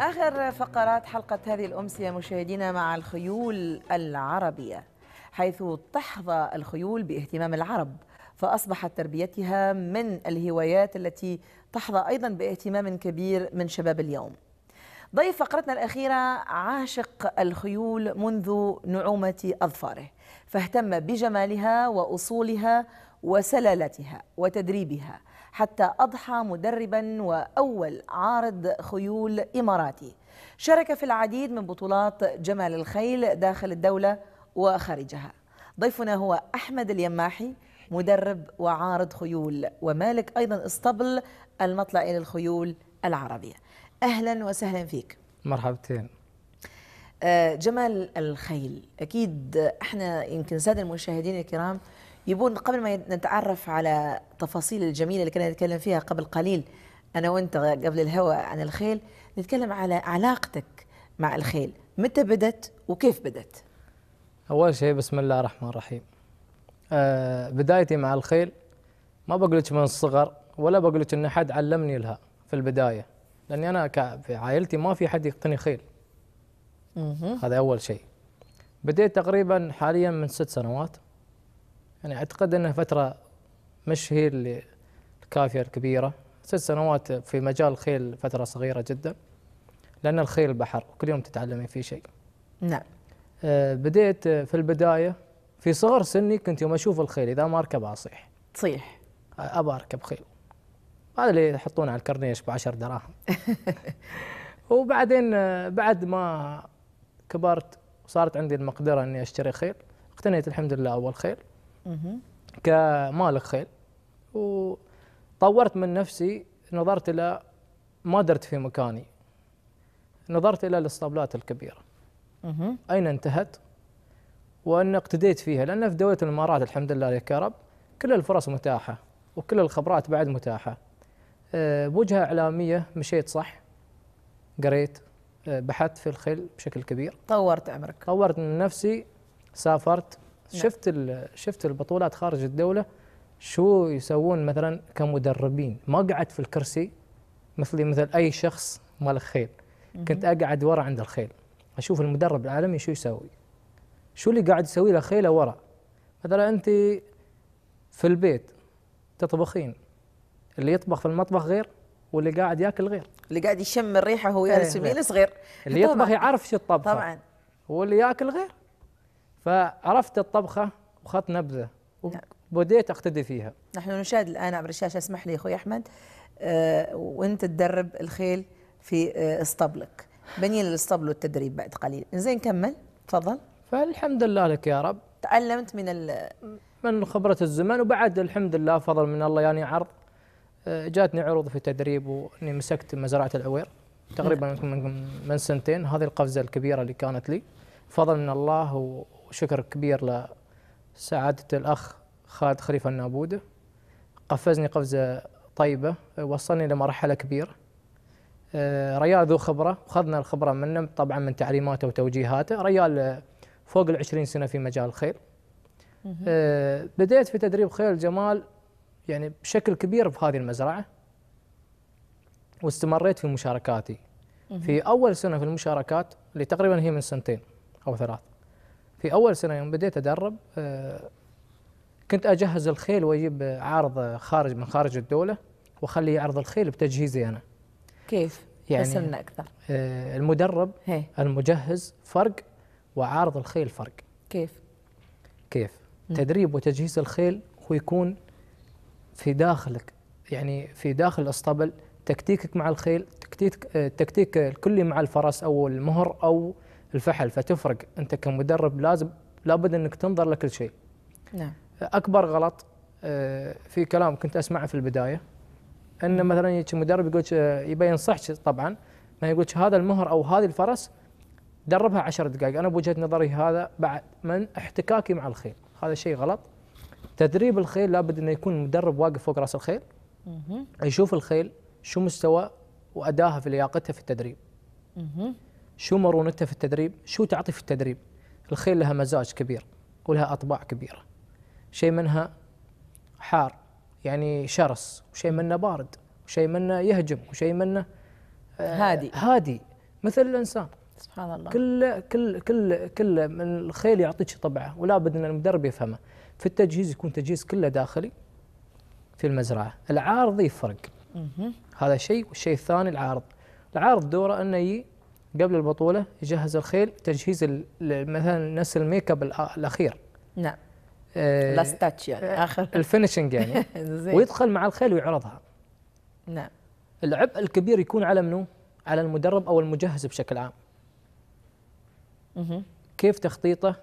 آخر فقرات حلقة هذه الأمسية مشاهدينا مع الخيول العربية حيث تحظى الخيول باهتمام العرب فأصبحت تربيتها من الهوايات التي تحظى أيضا باهتمام كبير من شباب اليوم ضيف فقرتنا الأخيرة عاشق الخيول منذ نعومة أظفاره فاهتم بجمالها وأصولها وسلالتها وتدريبها حتى أضحى مدربا وأول عارض خيول إماراتي شارك في العديد من بطولات جمال الخيل داخل الدولة وخارجها ضيفنا هو أحمد اليماحي مدرب وعارض خيول ومالك أيضا اسطبل المطلع إلى الخيول العربية أهلا وسهلا فيك مرحبتين آه، جمال الخيل أكيد احنا يمكن سادة المشاهدين الكرام يبون قبل ما نتعرف على تفاصيل الجميله اللي كنا نتكلم فيها قبل قليل انا وانت قبل الهوى عن الخيل نتكلم على علاقتك مع الخيل متى بدت وكيف بدت اول شيء بسم الله الرحمن الرحيم أه بدايتي مع الخيل ما بقولك من الصغر ولا بقولك ان حد علمني لها في البدايه لاني انا في عائلتي ما في حد يقتني خيل هذا اول شيء بديت تقريبا حاليا من ست سنوات يعني اعتقد انها فتره مش هي الكافيه الكبيره ست سنوات في مجال الخيل فتره صغيره جدا لان الخيل بحر وكل يوم تتعلمين فيه شيء نعم آه بديت في البدايه في صغر سني كنت يوم اشوف الخيل اذا ما اركب اصيح تصيح ابى اركب خيل هذا اللي يحطونه على الكرنيش ب 10 دراهم وبعدين آه، بعد ما كبرت وصارت عندي المقدره اني اشتري خيل اقتنيت الحمد لله اول خيل كمالك خيل وطورت من نفسي نظرت الى ما درت في مكاني نظرت الى الاسطبلات الكبيره اين انتهت وان اقتديت فيها لان في دوله الامارات الحمد لله يا رب كل الفرص متاحه وكل الخبرات بعد متاحه أه، بوجهه اعلاميه مشيت صح قريت أه، بحثت في الخيل بشكل كبير طورت عمرك طورت من نفسي سافرت نعم. شفت شفت البطولات خارج الدوله شو يسوون مثلا كمدربين ما قعدت في الكرسي مثلي مثل اي شخص مال الخيل كنت اقعد ورا عند الخيل اشوف المدرب العالمي شو يسوي شو اللي قاعد يسوي له خيله ورا مثلا انت في البيت تطبخين اللي يطبخ في المطبخ غير واللي قاعد ياكل غير اللي قاعد يشم الريحه هو جالس يجلس صغير اللي يطبخ يعرف شو الطبخه طبعا واللي ياكل غير فعرفت الطبخة وخط نبذة نعم. وبديت أقتدي فيها نحن نشاهد الآن عبر الشاشة اسمح لي أخوي أحمد آه، وأنت تدرب الخيل في آه، اسطبلك بني الاسطبل والتدريب بعد قليل زين كمل تفضل فالحمد لله لك يا رب تعلمت من ال من خبرة الزمن وبعد الحمد لله فضل من الله يعني عرض آه، جاتني عروض في تدريب واني مسكت مزرعة العوير تقريبا نعم. من سنتين هذه القفزة الكبيرة اللي كانت لي فضل من الله و وشكر كبير لسعادة الأخ خالد خليفة النابودة قفزني قفزة طيبة وصلني لمرحلة كبيرة آه، ريال ذو خبرة وخذنا الخبرة منه طبعا من تعليماته وتوجيهاته ريال آه، فوق العشرين سنة في مجال الخيل آه، بدأت في تدريب خيل جمال يعني بشكل كبير في هذه المزرعة واستمريت في مشاركاتي في أول سنة في المشاركات اللي تقريبا هي من سنتين أو ثلاث في أول سنة يوم بديت أدرب آه، كنت أجهز الخيل وأجيب عارض خارج من خارج الدولة وأخليه يعرض الخيل بتجهيزي أنا كيف؟ يعني بس أكثر آه، المدرب هي. المجهز فرق وعارض الخيل فرق كيف؟ كيف؟ م. تدريب وتجهيز الخيل هو يكون في داخلك يعني في داخل الاسطبل تكتيكك مع الخيل تكتيك آه، تكتيك الكلي مع الفرس او المهر او الفحل فتفرق انت كمدرب لازم لابد انك تنظر لكل شيء نعم اكبر غلط آه، في كلام كنت اسمعه في البدايه ان مثلا يجي مدرب يقول يبي ينصحك طبعا ما يقول هذا المهر او هذه الفرس دربها عشر دقائق انا بوجهه نظري هذا بعد من احتكاكي مع الخيل هذا شيء غلط تدريب الخيل لابد انه يكون مدرب واقف فوق راس الخيل يشوف الخيل شو مستوى واداها في لياقتها في التدريب شو مرونتها في التدريب شو تعطي في التدريب الخيل لها مزاج كبير ولها أطباع كبيرة شيء منها حار يعني شرس وشيء منه بارد وشيء منه يهجم وشيء منه آه، هادي هادي مثل الإنسان سبحان الله كل كل كل كل من الخيل يعطيك طبعه ولا بد ان المدرب يفهمه في التجهيز يكون تجهيز كله داخلي في المزرعه العارض يفرق هذا شيء والشيء الثاني العارض العارض دوره انه قبل البطوله يجهز الخيل تجهيز مثلا نفس الميك اب الاخير نعم آه لاستاتش يعني آه، اخر الفينشنج يعني ويدخل مع الخيل ويعرضها نعم العبء الكبير يكون على منو؟ على المدرب او المجهز بشكل عام. كيف تخطيطه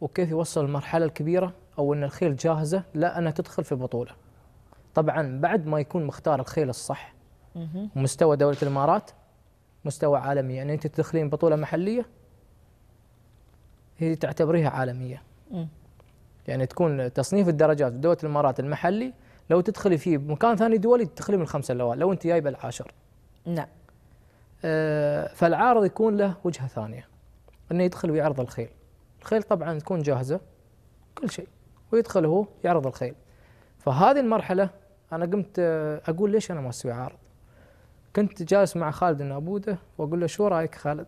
وكيف يوصل المرحله الكبيره او ان الخيل جاهزه لا انها تدخل في بطوله. طبعا بعد ما يكون مختار الخيل الصح ومستوى دوله الامارات مستوى عالمي يعني انت تدخلين بطوله محليه هي تعتبريها عالميه م. يعني تكون تصنيف الدرجات في دوله الامارات المحلي لو تدخلي فيه بمكان ثاني دولي تدخلي من الخمسه الاوائل لو انت جايبه العاشر نعم آه فالعارض يكون له وجهه ثانيه انه يدخل ويعرض الخيل الخيل طبعا تكون جاهزه كل شيء ويدخل هو يعرض الخيل فهذه المرحله انا قمت آه، اقول ليش انا ما اسوي عارض كنت جالس مع خالد النابوده واقول له شو رايك خالد؟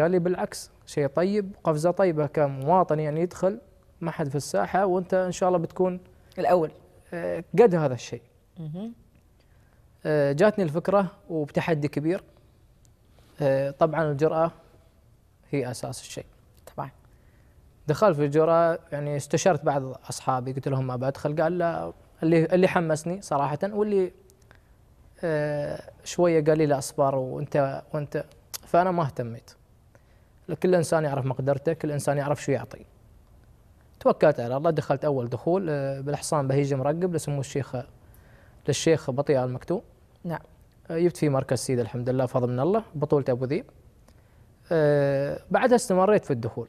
قال لي بالعكس شيء طيب قفزه طيبه كمواطن يعني يدخل ما حد في الساحه وانت ان شاء الله بتكون الاول آه، قد هذا الشيء. آه، جاتني الفكره وبتحدي كبير آه، طبعا الجراه هي اساس الشيء. طبعا. دخلت في الجراه يعني استشرت بعض اصحابي قلت لهم ما بدخل قال لا اللي اللي حمسني صراحه واللي آه، شويه قال لي لا اصبر وانت وانت فانا ما اهتميت كل انسان يعرف مقدرته كل انسان يعرف شو يعطي توكلت على الله دخلت اول دخول آه، بالحصان بهيج مرقب لسمو الشيخ للشيخ بطيء المكتوم نعم آه، جبت فيه مركز سيد الحمد لله فضل من الله بطولة أبو ذيب بعدها استمريت في الدخول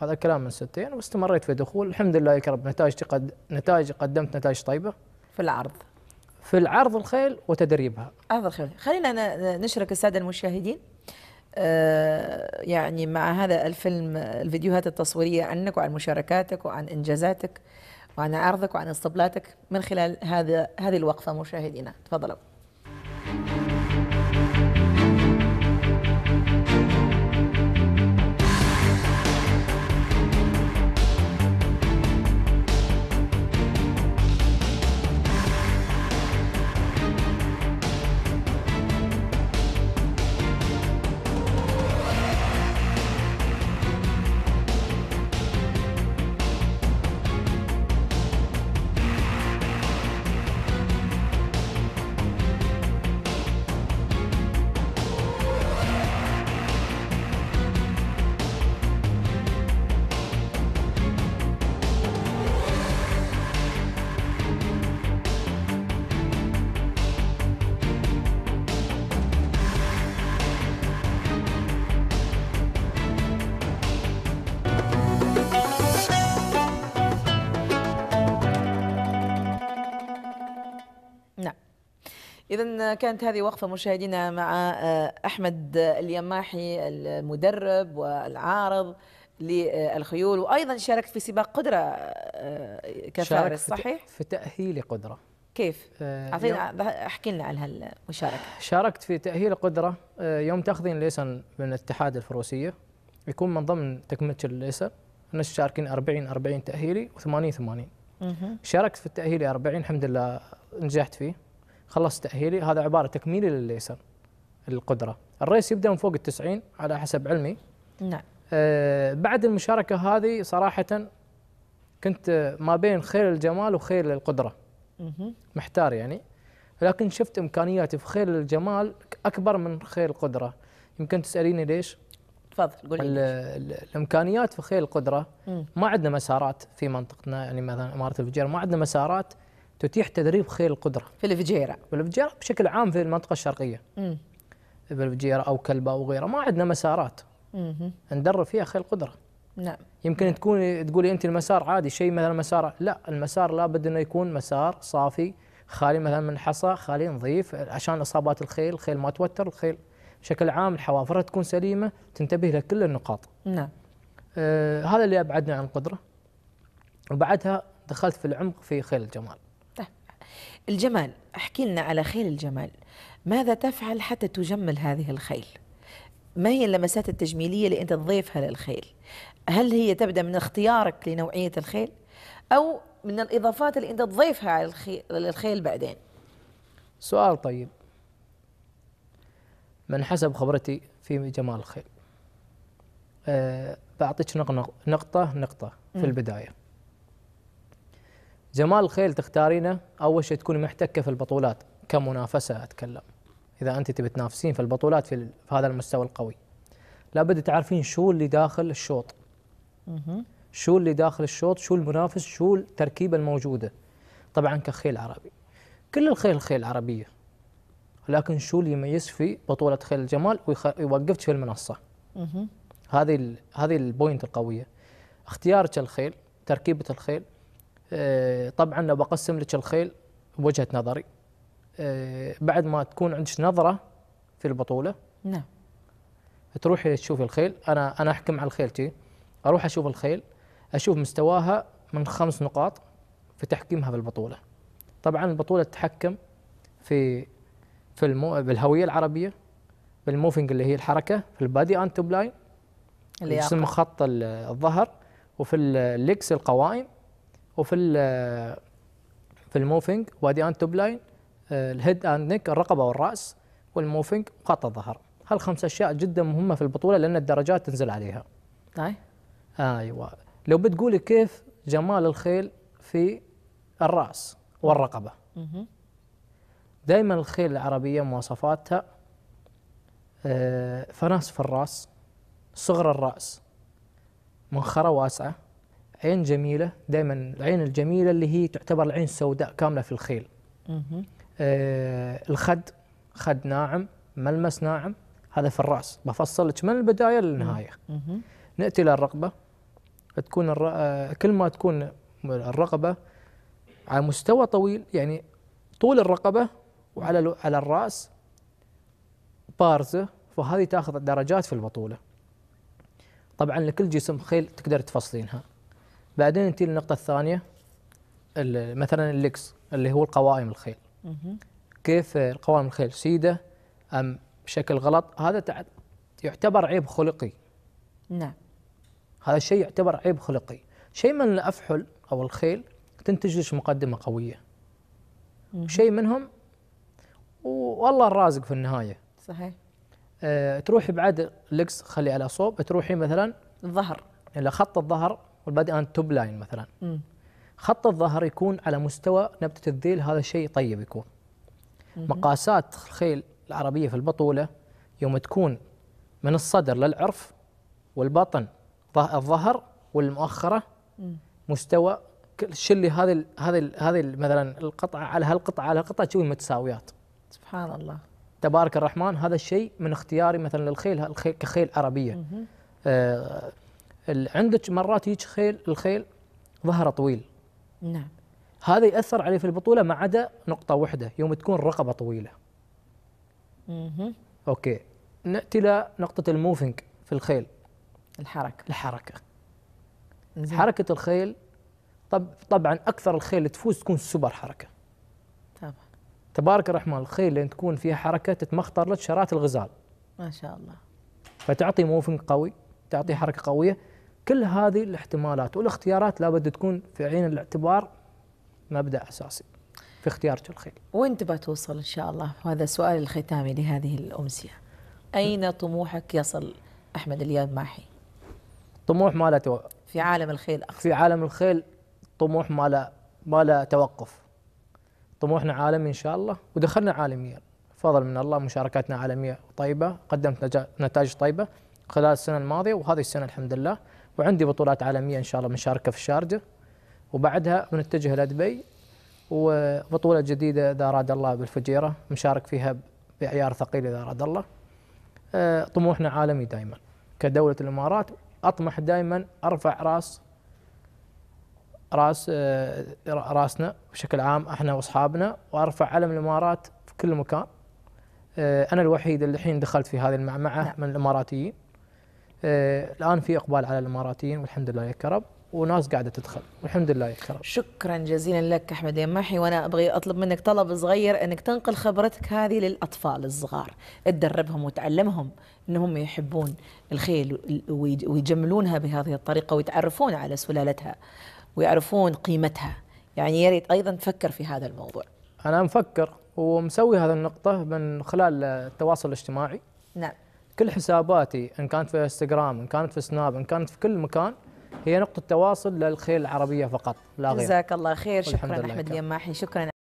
هذا الكلام من ستين واستمريت في الدخول الحمد لله يا رب نتائج قد نتائج قدمت نتائج طيبة في العرض في العرض الخيل وتدريبها عرض الخيل خلينا نشرك السادة المشاهدين آه، يعني مع هذا الفيلم الفيديوهات التصويرية عنك وعن مشاركاتك وعن إنجازاتك وعن عرضك وعن استبلاتك من خلال هذا هذه الوقفة مشاهدينا تفضلوا إذا كانت هذه وقفة مشاهدينا مع آه، أحمد اليماحي المدرب والعارض للخيول وأيضا شاركت في سباق قدرة آه، كفارس صحيح؟ في تأهيل قدرة كيف؟ أعطينا آه، احكي لنا عن هالمشاركة شاركت في تأهيل قدرة يوم تاخذين ليسن من الاتحاد الفروسية يكون من ضمن تكملة الليسن احنا شاركين 40 40 تأهيلي و80 80 شاركت في التأهيلي 40 الحمد لله نجحت فيه خلصت تاهيلي هذا عباره تكميلي لليسر القدره الريس يبدا من فوق ال 90 على حسب علمي نعم آه بعد المشاركه هذه صراحه كنت ما بين خير الجمال وخير القدره محتار يعني لكن شفت امكانياتي في خير الجمال اكبر من خير القدره يمكن تساليني ليش تفضل قول لي الامكانيات في خير القدره ما عندنا مسارات في منطقتنا يعني مثلا اماره الفجيره ما عندنا مسارات تتيح تدريب خيل القدره في الفجيره في الفجيره بشكل عام في المنطقه الشرقيه امم في الفجيره او كلبه او غيره ما عندنا مسارات امم ندرب فيها خيل القدره نعم يمكن نعم. تكون تقولي انت المسار عادي شيء مثلا مسار لا المسار لابد انه يكون مسار صافي خالي مثلا من حصى خالي نظيف عشان اصابات الخيل الخيل ما توتر الخيل بشكل عام الحوافرها تكون سليمه تنتبه لكل النقاط نعم آه هذا اللي ابعدنا عن القدره وبعدها دخلت في العمق في خيل الجمال الجمال احكي لنا على خيل الجمال ماذا تفعل حتى تجمل هذه الخيل ما هي اللمسات التجميلية اللي أنت تضيفها للخيل هل هي تبدأ من اختيارك لنوعية الخيل أو من الإضافات اللي أنت تضيفها على الخيل للخيل بعدين سؤال طيب من حسب خبرتي في جمال الخيل أه بعطيك نقطة نقطة في البداية جمال الخيل تختارينه اول شيء تكوني محتكه في البطولات كمنافسه اتكلم اذا انت تبي تنافسين في البطولات في, في هذا المستوى القوي لابد تعرفين شو اللي داخل الشوط شو اللي داخل الشوط شو المنافس شو التركيبه الموجوده طبعا كخيل عربي كل الخيل خيل عربيه لكن شو اللي يميز في بطوله خيل الجمال ويوقفك في المنصه هذه هذه البوينت القويه اختيارك الخيل تركيبه الخيل آه، طبعا لو بقسم لك الخيل بوجهه نظري آه، بعد ما تكون عندك نظره في البطوله نعم تروحي تشوفي الخيل انا انا احكم على الخيل تي اروح اشوف الخيل اشوف مستواها من خمس نقاط في تحكيمها في البطوله طبعا البطوله تتحكم في في المو... بالهويه العربيه بالموفينج اللي هي الحركه في البادي انتوب لاين اللي اسمه خط الظهر وفي الليكس القوائم وفي في الموفينج وادي اند توب لاين آه، الهيد اند نيك الرقبه والراس والموفينج وخط الظهر هالخمس اشياء جدا مهمه في البطوله لان الدرجات تنزل عليها طيب ايوه لو بتقولي كيف جمال الخيل في الراس والرقبه دائما الخيل العربيه مواصفاتها آه، فناس في الراس صغر الراس منخره واسعه عين جميله دائما العين الجميله اللي هي تعتبر العين السوداء كامله في الخيل آه الخد خد ناعم ملمس ناعم هذا في الراس بفصل لك من البدايه للنهايه ناتي للرقبه تكون آه، كل ما تكون الرقبه على مستوى طويل يعني طول الرقبه وعلى على الراس بارزه فهذه تاخذ درجات في البطوله طبعا لكل جسم خيل تقدر تفصلينها بعدين ننتقل للنقطه الثانيه مثلا الليكس اللي هو القوائم الخيل كيف القوائم الخيل سيده ام بشكل غلط هذا يعتبر عيب خلقي نعم هذا الشيء يعتبر عيب خلقي شيء من الافحل او الخيل تنتج لك مقدمه قويه شيء منهم والله الرازق في النهايه صحيح أه تروحي بعد لكس خلي على صوب تروحي مثلا الظهر الى خط الظهر والبادي ان توب لاين مثلا م. خط الظهر يكون على مستوى نبته الذيل هذا شيء طيب يكون م. مقاسات الخيل العربيه في البطوله يوم تكون من الصدر للعرف والبطن الظهر والمؤخره م. مستوى شلي هذه ال هذه ال هذه مثلا القطعه على هالقطعه على هالقطعه تسوي متساويات سبحان الله تبارك الرحمن هذا الشيء من اختياري مثلا للخيل الخيل كخيل عربيه آه عندك مرات يجي خيل الخيل ظهره طويل نعم هذا ياثر عليه في البطوله ما عدا نقطه واحده يوم تكون الرقبه طويله اها اوكي ناتي الى نقطه الموفنج في الخيل الحركه الحركه زي. حركه الخيل طب طبعا اكثر الخيل اللي تفوز تكون سوبر حركه طبعا تبارك الرحمن الخيل لين تكون فيها حركه تتمخطر لك شرات الغزال ما شاء الله فتعطي موفنج قوي تعطي نعم. حركه قويه كل هذه الاحتمالات والاختيارات لابد تكون في عين الاعتبار مبدا اساسي في اختيارك الخير. وين تبغى توصل ان شاء الله؟ وهذا السؤال الختامي لهذه الامسيه. اين طموحك يصل احمد الياد ماحي؟ طموح ما لا في عالم الخيل أخصر. في عالم الخيل طموح ما لا ما لا توقف. طموحنا عالمي ان شاء الله ودخلنا عالميا. فضل من الله مشاركاتنا عالميه طيبه، قدمت نتائج طيبه خلال السنه الماضيه وهذه السنه الحمد لله. وعندي بطولات عالميه ان شاء الله مشاركة في الشارجه وبعدها بنتجه الى دبي وبطوله جديده اذا اراد الله بالفجيره مشارك فيها بعيار ثقيل اذا اراد الله آه، طموحنا عالمي دائما كدوله الامارات اطمح دائما ارفع راس راس آه، راسنا بشكل عام احنا واصحابنا وارفع علم الامارات في كل مكان آه، انا الوحيد اللي الحين دخلت في هذه المعمعه نعم. من الاماراتيين آه، الان في اقبال على الاماراتيين والحمد لله يا وناس قاعده تدخل والحمد لله يا شكرا جزيلا لك احمد يمحي وانا ابغي اطلب منك طلب صغير انك تنقل خبرتك هذه للاطفال الصغار تدربهم وتعلمهم انهم يحبون الخيل ويجملونها بهذه الطريقه ويتعرفون على سلالتها ويعرفون قيمتها يعني يا ريت ايضا تفكر في هذا الموضوع انا مفكر ومسوي هذه النقطه من خلال التواصل الاجتماعي نعم كل حساباتي ان كانت في انستغرام ان كانت في سناب ان كانت في كل مكان هي نقطه تواصل للخيل العربيه فقط لا غير جزاك الله خير طيب، شكرا احمد اليماحي شكرا